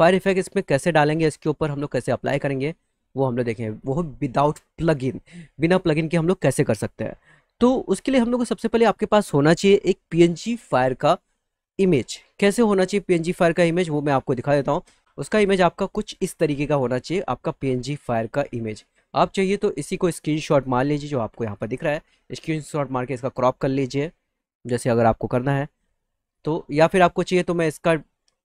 fire effect इसमें कैसे डालेंगे इसके ऊपर हम लोग कैसे अप्लाई करेंगे वो हम लोग देखें वो विदाउट प्लग इन बिना प्लग इन के हम लोग कैसे कर सकते हैं तो उसके लिए हम लोग को सबसे पहले आपके पास होना चाहिए एक पी फायर का इमेज कैसे होना चाहिए पी फायर का इमेज वो मैं आपको दिखा देता हूँ उसका इमेज आपका कुछ इस तरीके का होना चाहिए आपका पी फायर का इमेज आप चाहिए तो इसी को स्क्रीनशॉट मार लीजिए जो आपको यहाँ पर दिख रहा है स्क्रीनशॉट मार के इसका क्रॉप कर लीजिए जैसे अगर आपको करना है तो या फिर आपको चाहिए तो मैं इसका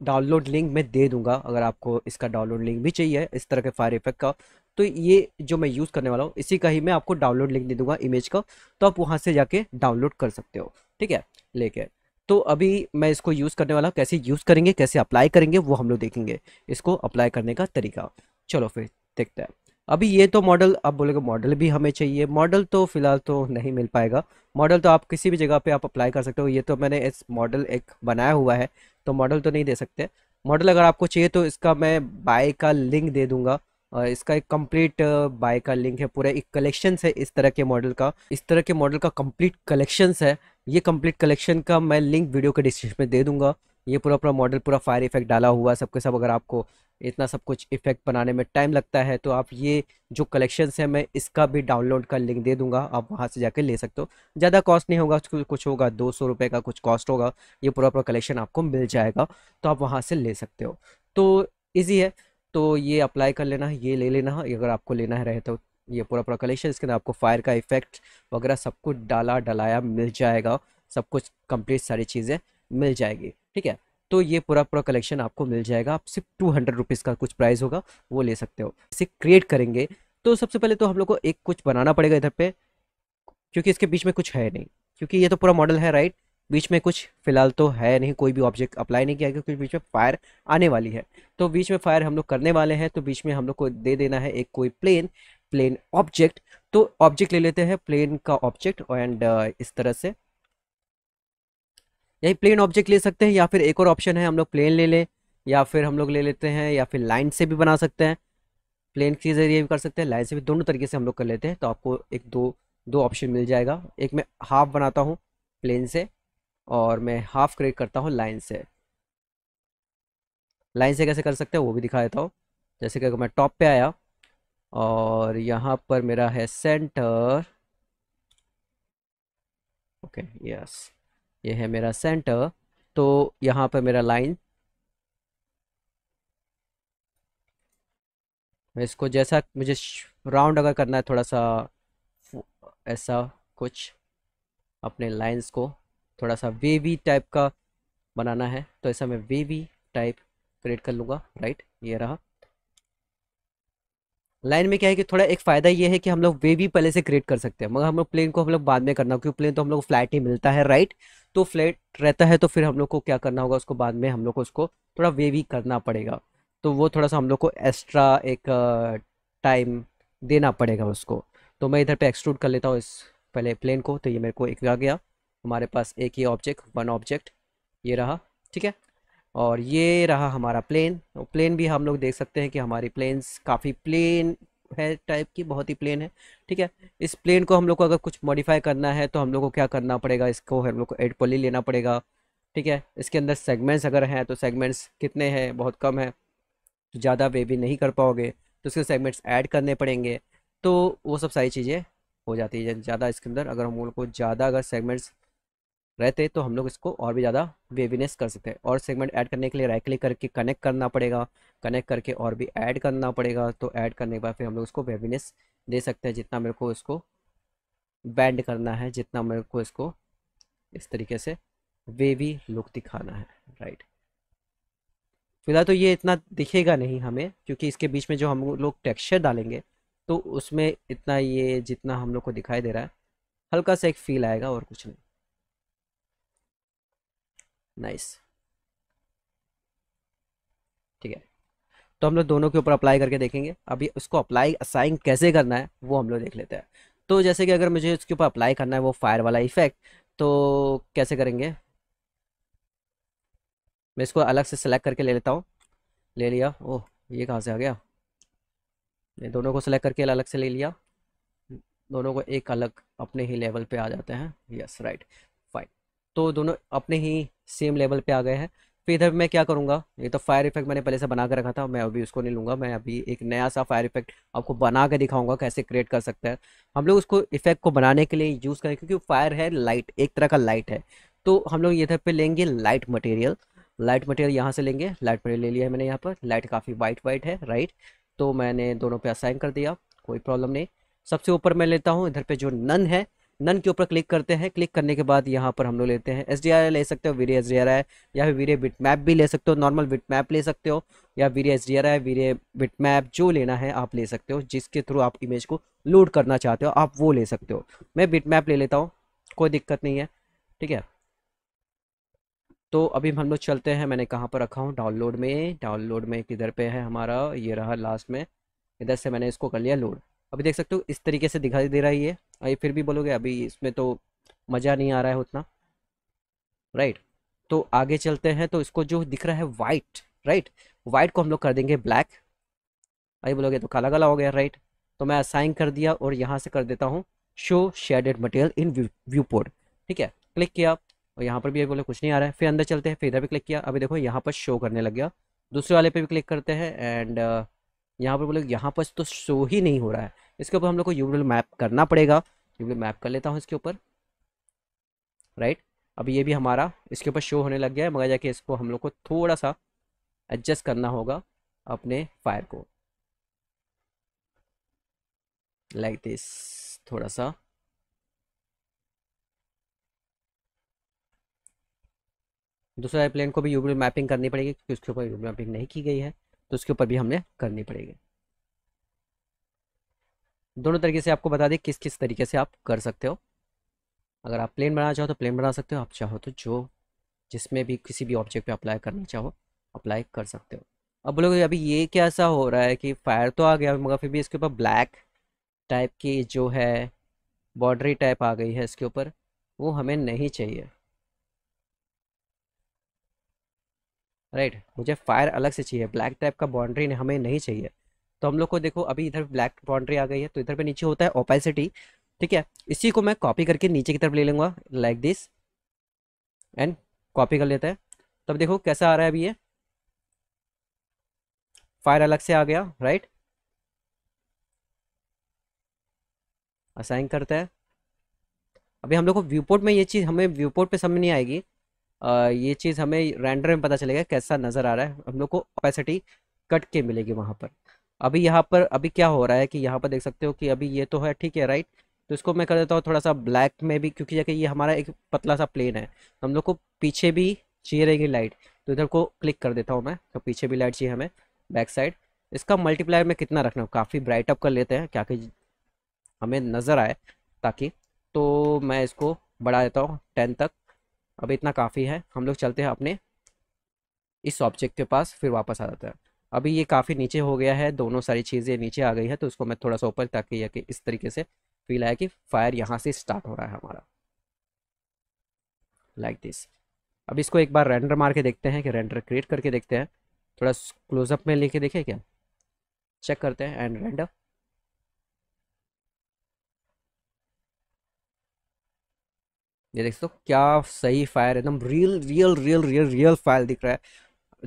डाउनलोड लिंक मैं दे दूंगा अगर आपको इसका डाउनलोड लिंक भी चाहिए इस तरह के फायर इफेक्ट का तो ये जो मैं यूज़ करने वाला हूँ इसी का ही मैं आपको डाउनलोड लिंक दे दूंगा इमेज का तो आप वहाँ से जाके डाउनलोड कर सकते हो ठीक है लेके तो अभी मैं इसको यूज़ करने वाला कैसे यूज़ करेंगे कैसे अप्लाई करेंगे वो हम लोग देखेंगे इसको अप्लाई करने का तरीका चलो फिर देखते हैं अभी ये तो मॉडल आप बोलेंगे मॉडल भी हमें चाहिए मॉडल तो फिलहाल तो नहीं मिल पाएगा मॉडल तो आप किसी भी जगह पे आप अप्लाई कर सकते हो ये तो मैंने इस मॉडल एक बनाया हुआ है तो मॉडल तो नहीं दे सकते मॉडल अगर आपको चाहिए तो इसका मैं बाय का लिंक दे दूंगा और इसका एक कंप्लीट बाय का लिंक है पूरा एक कलेक्शन है इस तरह के मॉडल का इस तरह के मॉडल का कंप्लीट कलेक्शंस है ये कंप्लीट कलेक्शन का मैं लिंक वीडियो के डिस्क्रिप्शन में दे दूंगा ये पूरा पूरा मॉडल पूरा फायर इफेक्ट डाला हुआ है सबके सब अगर आपको इतना सब कुछ इफेक्ट बनाने में टाइम लगता है तो आप ये जो कलेक्शंस है मैं इसका भी डाउनलोड का लिंक दे दूंगा आप वहाँ से जाकर ले सकते हो ज़्यादा कॉस्ट नहीं होगा कुछ होगा दो सौ रुपये का कुछ कॉस्ट होगा ये पूरा पूरा कलेक्शन आपको मिल जाएगा तो आप वहाँ से ले सकते हो तो ईजी है तो ये अप्लाई कर लेना है ये ले लेना है अगर आपको लेना है रहे तो ये पूरा पूरा कलेक्शन इसके अंदर आपको फायर का इफेक्ट वगैरह सब कुछ डाला डलाया मिल जाएगा सब कुछ कंप्लीट सारी चीज़ें मिल जाएगी ठीक है तो ये पूरा पूरा कलेक्शन आपको मिल जाएगा आप सिर्फ टू हंड्रेड रुपीज़ का कुछ प्राइस होगा वो ले सकते हो इसे क्रिएट करेंगे तो सबसे पहले तो हम लोग को एक कुछ बनाना पड़ेगा इधर पे क्योंकि इसके बीच में कुछ है नहीं क्योंकि ये तो पूरा मॉडल है राइट बीच में कुछ फिलहाल तो है नहीं कोई भी ऑब्जेक्ट अप्लाई नहीं किया क्योंकि बीच में फायर आने वाली है तो बीच में फायर हम लोग करने वाले हैं तो बीच में हम लोग को दे देना है एक कोई प्लेन प्लेन ऑब्जेक्ट तो ऑब्जेक्ट ले लेते हैं प्लेन का ऑब्जेक्ट एंड uh, इस तरह से यही प्लेन ऑब्जेक्ट ले सकते हैं या फिर एक और ऑप्शन है हम लोग प्लेन ले लें या फिर हम लोग ले लेते हैं या फिर लाइन से भी बना सकते हैं प्लेन के जरिए भी कर सकते हैं लाइन से भी दोनों तरीके से हम लोग कर लेते हैं तो आपको एक दो दो ऑप्शन मिल जाएगा एक मैं हाफ बनाता हूँ प्लेन से और मैं हाफ क्रिएट करता हूँ लाइन से लाइन से कैसे कर सकते हैं वो भी दिखा देता हूँ जैसे कि अगर मैं टॉप पे आया और यहाँ पर मेरा है सेंटर ओके यस ये है मेरा सेंटर तो यहाँ पर मेरा लाइन मैं इसको जैसा मुझे राउंड अगर करना है थोड़ा सा ऐसा कुछ अपने लाइंस को थोड़ा सा वेवी टाइप का बनाना है तो ऐसा मैं वेवी टाइप क्रिएट कर लूँगा राइट ये रहा लाइन में क्या है कि थोड़ा एक फ़ायदा ये है कि हम लोग वे भी पहले से क्रिएट कर सकते हैं मगर हम लोग प्लेन को हम लोग बाद में करना क्योंकि प्लेन तो हम लोग फ्लैट ही मिलता है राइट तो फ्लैट रहता है तो फिर हम लोग को क्या करना होगा उसको बाद में हम लोग को उसको थोड़ा वे भी करना पड़ेगा तो वो थोड़ा सा हम लोग को एक्स्ट्रा एक टाइम देना पड़ेगा उसको तो मैं इधर पर एक्सट्रूड कर लेता हूँ इस पहले प्लेन को तो ये मेरे को एक आ गया हमारे पास एक ही ऑब्जेक्ट वन ऑब्जेक्ट ये रहा ठीक है और ये रहा हमारा प्लेन प्लेन भी हम लोग देख सकते हैं कि हमारी प्लेन्स काफ़ी प्लेन है टाइप की बहुत ही प्लेन है ठीक है इस प्लेन को हम लोग को अगर कुछ मॉडिफाई करना है तो हम लोग को क्या करना पड़ेगा इसको हम लोग को एड पोली लेना पड़ेगा ठीक है इसके अंदर सेगमेंट्स अगर हैं तो सेगमेंट्स कितने हैं बहुत कम है तो ज़्यादा वे भी नहीं कर पाओगे तो उसके सेगमेंट्स ऐड करने पड़ेंगे तो वो सब सारी चीज़ें हो जाती है ज़्यादा इसके अंदर अगर हम लोग को ज़्यादा अगर सेगमेंट्स रहते तो हम लोग इसको और भी ज़्यादा वेविनेस कर सकते हैं और सेगमेंट ऐड करने के लिए राइट क्लिक करके कनेक्ट करना पड़ेगा कनेक्ट करके और भी ऐड करना पड़ेगा तो ऐड करने के बाद फिर हम लोग इसको वेविनेस दे सकते हैं जितना मेरे को इसको बैंड करना है जितना मेरे को इसको इस तरीके से वेवी लुक दिखाना है राइट फिलहाल तो ये इतना दिखेगा नहीं हमें क्योंकि इसके बीच में जो हम लोग टेक्स्चर डालेंगे तो उसमें इतना ये जितना हम लोग को दिखाई दे रहा है हल्का सा एक फील आएगा और कुछ नहीं नाइस ठीक है तो हम लोग दोनों के ऊपर अप्लाई करके देखेंगे अभी उसको अप्लाई असाइन कैसे करना है वो हम लोग देख लेते हैं तो जैसे कि अगर मुझे उसके ऊपर अप्लाई करना है वो फायर वाला इफेक्ट तो कैसे करेंगे मैं इसको अलग से सेलेक्ट करके ले लेता हूँ ले लिया ओह ये कहाँ से आ गया मैं दोनों को सेलेक्ट करके अलग से ले लिया दोनों को एक अलग अपने ही लेवल पे आ जाते हैं यस राइट तो दोनों अपने ही सेम लेवल पे आ गए हैं फिर इधर मैं क्या करूँगा ये तो फायर इफेक्ट मैंने पहले से बना कर रखा था मैं अभी उसको नहीं लूँगा मैं अभी एक नया सा फायर इफेक्ट आपको बना के दिखाऊंगा कैसे क्रिएट कर सकता है हम लोग उसको इफेक्ट को बनाने के लिए यूज़ करें क्योंकि फायर है लाइट एक तरह का लाइट है तो हम लोग इधर पर लेंगे लाइट मटेरियल लाइट मटेरियल यहाँ से लेंगे लाइट मटेरियल ले लिया है मैंने यहाँ पर लाइट काफ़ी वाइट वाइट है राइट तो मैंने दोनों पे असाइन कर दिया कोई प्रॉब्लम नहीं सबसे ऊपर मैं लेता हूँ इधर पे जो नन है नन के ऊपर क्लिक करते हैं क्लिक करने के बाद यहाँ पर हम लोग लेते हैं एस ले सकते हो वीरे एस या फिर वीरे बिटमैप भी ले सकते हो नॉर्मल बिट मैप ले सकते हो या V Ray S D R V Ray bitmap जो लेना है आप ले सकते हो जिसके थ्रू आप इमेज को लोड करना चाहते हो आप वो ले सकते हो मैं बिट मैप ले लेता हूँ कोई दिक्कत नहीं है ठीक है तो अभी हम लोग चलते हैं मैंने कहाँ पर रखा हूँ डाउनलोड में डाउनलोड में किधर पे है हमारा ये रहा लास्ट में इधर से मैंने इसको कर लिया लोड अभी देख सकते हो इस तरीके से दिखाई दे रहा है ये अभी हाँ, फिर भी बोलोगे अभी इसमें तो मज़ा नहीं आ रहा है उतना राइट तो आगे चलते हैं तो इसको जो दिख रहा है वाइट राइट वाइट को हम लोग कर देंगे ब्लैक अभी बोलोगे तो काला काला हो गया राइट तो मैं असाइन कर दिया और यहाँ से कर देता हूँ show shaded material in viewport ठीक है क्लिक किया और यहाँ पर भी अभी बोले कुछ नहीं आ रहा है फिर अंदर चलते हैं फिर इधर भी क्लिक किया अभी देखो यहाँ पर शो करने लग गया दूसरे वाले पे भी क्लिक करते हैं एंड uh, यहाँ पर बोले यहाँ पर तो शो ही नहीं हो रहा है इसके ऊपर हम लोग को यूबल मैप करना पड़ेगा यूबल मैप कर लेता हूँ इसके ऊपर राइट अब ये भी हमारा इसके ऊपर शो होने लग गया है मगर जाके इसको हम लोग को थोड़ा सा एडजस्ट करना होगा अपने फायर को लाइक दिस थोड़ा सा दूसरा एयरप्लेन को भी यूबल मैपिंग करनी पड़ेगी क्योंकि उसके ऊपर यूबल मैपिंग नहीं की गई है तो उसके ऊपर भी हमने करनी पड़ेगी दोनों तरीके से आपको बता दें किस किस तरीके से आप कर सकते हो अगर आप प्लेन बनाना चाहो तो प्लेन बना सकते हो आप चाहो तो जो जिसमें भी किसी भी ऑब्जेक्ट पे अप्लाई करना चाहो अप्लाई कर सकते हो अब बोलोगे अभी ये कैसा हो रहा है कि फायर तो आ गया मगर फिर भी इसके ऊपर ब्लैक टाइप की जो है बॉर्डरी टाइप आ गई है इसके ऊपर वो हमें नहीं चाहिए राइट मुझे फायर अलग से चाहिए ब्लैक टाइप का बाउंड्री हमें नहीं चाहिए तो हम लोग को देखो अभी इधर ब्लैक बाउंड्री आ गई है तो इधर पे नीचे होता है ओपेसिटी ठीक है इसी को मैं कॉपी करके नीचे की तरफ ले लूँगा लाइक दिस एंड कॉपी कर लेते हैं तब तो देखो कैसा आ रहा है अभी ये फायर अलग से आ गया राइट असाइन करते हैं अभी हम लोग को व्यूपोर्ट में ये चीज़ हमें व्यूपोर्ट पर पे समझ नहीं आएगी ये चीज़ हमें रेंडर में पता चलेगा कैसा नज़र आ रहा है हम लोग को ओपेसिटी कट के मिलेगी वहाँ पर अभी यहाँ पर अभी क्या हो रहा है कि यहाँ पर देख सकते हो कि अभी ये तो है ठीक है राइट तो इसको मैं कर देता हूँ थोड़ा सा ब्लैक में भी क्योंकि जैसे ये हमारा एक पतला सा प्लेन है हम लोग को पीछे भी चाहिए रहेगी लाइट तो इधर को क्लिक कर देता हूँ मैं तो पीछे भी लाइट चाहिए हमें बैक साइड इसका मल्टीप्लायर में कितना रखना काफ़ी ब्राइट अप कर लेते हैं क्या कि हमें नज़र आए ताकि तो मैं इसको बढ़ा देता हूँ टेन तक अब इतना काफ़ी है हम लोग चलते हैं अपने इस ऑब्जेक्ट के पास फिर वापस आ जाता है अभी ये काफ़ी नीचे हो गया है दोनों सारी चीज़ें नीचे आ गई है तो उसको मैं थोड़ा सा ऊपर ताकि यह कि इस तरीके से फील आया कि फायर यहाँ से स्टार्ट हो रहा है हमारा लाइक like दिस अब इसको एक बार रेंडर मार के देखते हैं कि रेंडर क्रिएट करके देखते हैं थोड़ा क्लोजअप में लेके देखें क्या चेक करते हैं एंड रेंडर ये देख सकते हो क्या सही फायर एकदम real real real real real fire दिख रहा है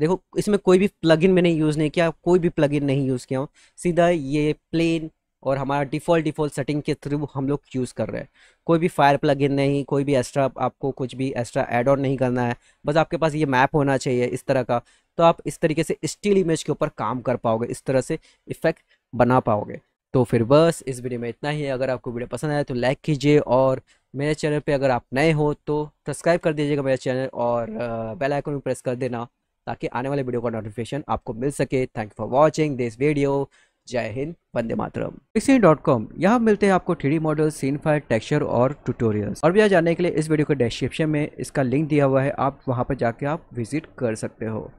देखो इसमें कोई भी प्लगइन मैंने यूज़ नहीं किया कोई भी प्लगइन नहीं यूज़ किया हूँ सीधा ये प्लेन और हमारा डिफ़ॉल्ट डिफ़ॉल्ट सेटिंग के थ्रू हम लोग यूज़ कर रहे हैं कोई भी फायर प्लगइन नहीं कोई भी एक्स्ट्रा आपको कुछ भी एक्स्ट्रा ऐड ऑन नहीं करना है बस आपके पास ये मैप होना चाहिए इस तरह का तो आप इस तरीके से स्टील इमेज के ऊपर काम कर पाओगे इस तरह से इफेक्ट बना पाओगे तो फिर बस इस वीडियो में इतना ही है अगर आपको वीडियो पसंद आया तो लाइक कीजिए और मेरे चैनल पे अगर आप नए हो तो सब्सक्राइब कर दीजिएगा मेरा चैनल और बेल आइकन भी प्रेस कर देना ताकि आने वाले वीडियो का नोटिफिकेशन आपको मिल सके thank for watching this video जय हिंद वंदे मातरम पिक्सिन डॉट कॉम यहाँ मिलते हैं आपको three D model scene fire texture और ट्यूटोरियल्स और भी जानने के लिए इस वीडियो के डिस्क्रिप्शन में इसका लिंक दिया हुआ है आप वहाँ पर जाके आप विजिट कर सकते हो